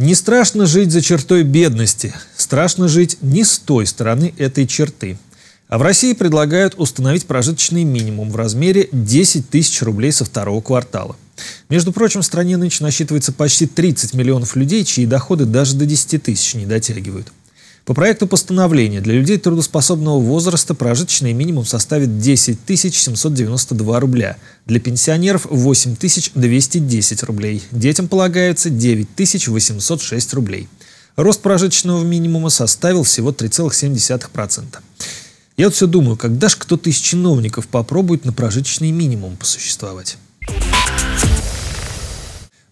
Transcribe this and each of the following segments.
Не страшно жить за чертой бедности, страшно жить не с той стороны этой черты. А в России предлагают установить прожиточный минимум в размере 10 тысяч рублей со второго квартала. Между прочим, в стране нынче насчитывается почти 30 миллионов людей, чьи доходы даже до 10 тысяч не дотягивают. По проекту постановления для людей трудоспособного возраста прожиточный минимум составит 10 792 рубля, для пенсионеров 8210 рублей. Детям полагается 9806 рублей. Рост прожиточного минимума составил всего 3,7%. Я вот все думаю, когда же кто-то из чиновников попробует на прожиточный минимум посуществовать?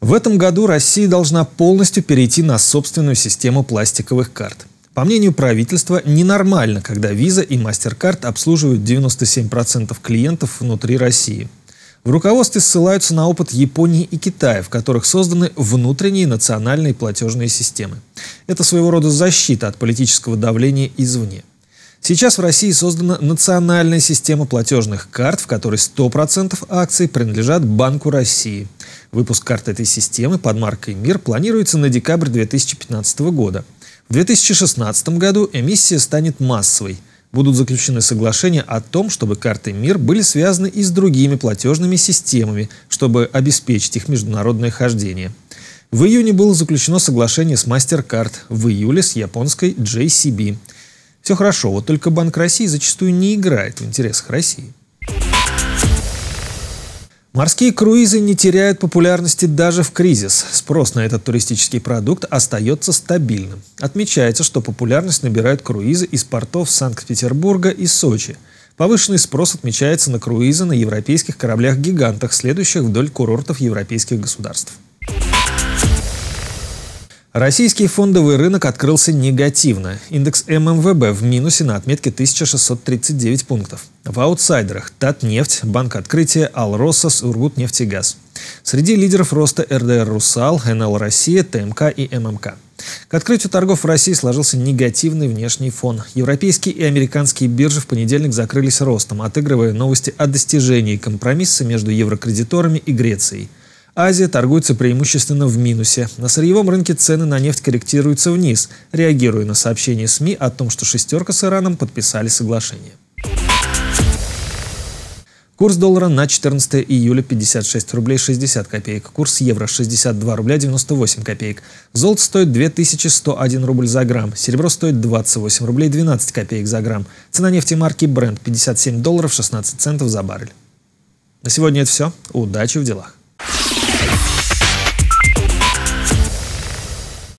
В этом году Россия должна полностью перейти на собственную систему пластиковых карт. По мнению правительства, ненормально, когда Visa и MasterCard обслуживают 97% клиентов внутри России. В руководстве ссылаются на опыт Японии и Китая, в которых созданы внутренние национальные платежные системы. Это своего рода защита от политического давления извне. Сейчас в России создана национальная система платежных карт, в которой 100% акций принадлежат Банку России. Выпуск карт этой системы под маркой «Мир» планируется на декабрь 2015 года. В 2016 году эмиссия станет массовой – будут заключены соглашения о том, чтобы карты МИР были связаны и с другими платежными системами, чтобы обеспечить их международное хождение. В июне было заключено соглашение с MasterCard, в июле с японской JCB. Все хорошо, вот только Банк России зачастую не играет в интересах России. Морские круизы не теряют популярности даже в кризис. Спрос на этот туристический продукт остается стабильным. Отмечается, что популярность набирают круизы из портов Санкт-Петербурга и Сочи. Повышенный спрос отмечается на круизы на европейских кораблях-гигантах, следующих вдоль курортов европейских государств. Российский фондовый рынок открылся негативно. Индекс ММВБ в минусе на отметке 1639 пунктов. В аутсайдерах Татнефть, Банк Открытия, Алросос, Ургутнефтегаз. Среди лидеров роста РДР «Русал», НЛ «Россия», ТМК и ММК. К открытию торгов в России сложился негативный внешний фон. Европейские и американские биржи в понедельник закрылись ростом, отыгрывая новости о достижении компромисса между еврокредиторами и Грецией – Азия торгуется преимущественно в минусе. На сырьевом рынке цены на нефть корректируются вниз, реагируя на сообщения СМИ о том, что «шестерка» с Ираном подписали соглашение. Курс доллара на 14 июля 56 рублей 60 копеек. Курс евро 62 рубля 98 копеек. Золото стоит 2101 рубль за грамм. Серебро стоит 28 рублей 12 копеек за грамм. Цена нефти марки Brent 57 долларов 16 центов за баррель. На сегодня это все. Удачи в делах.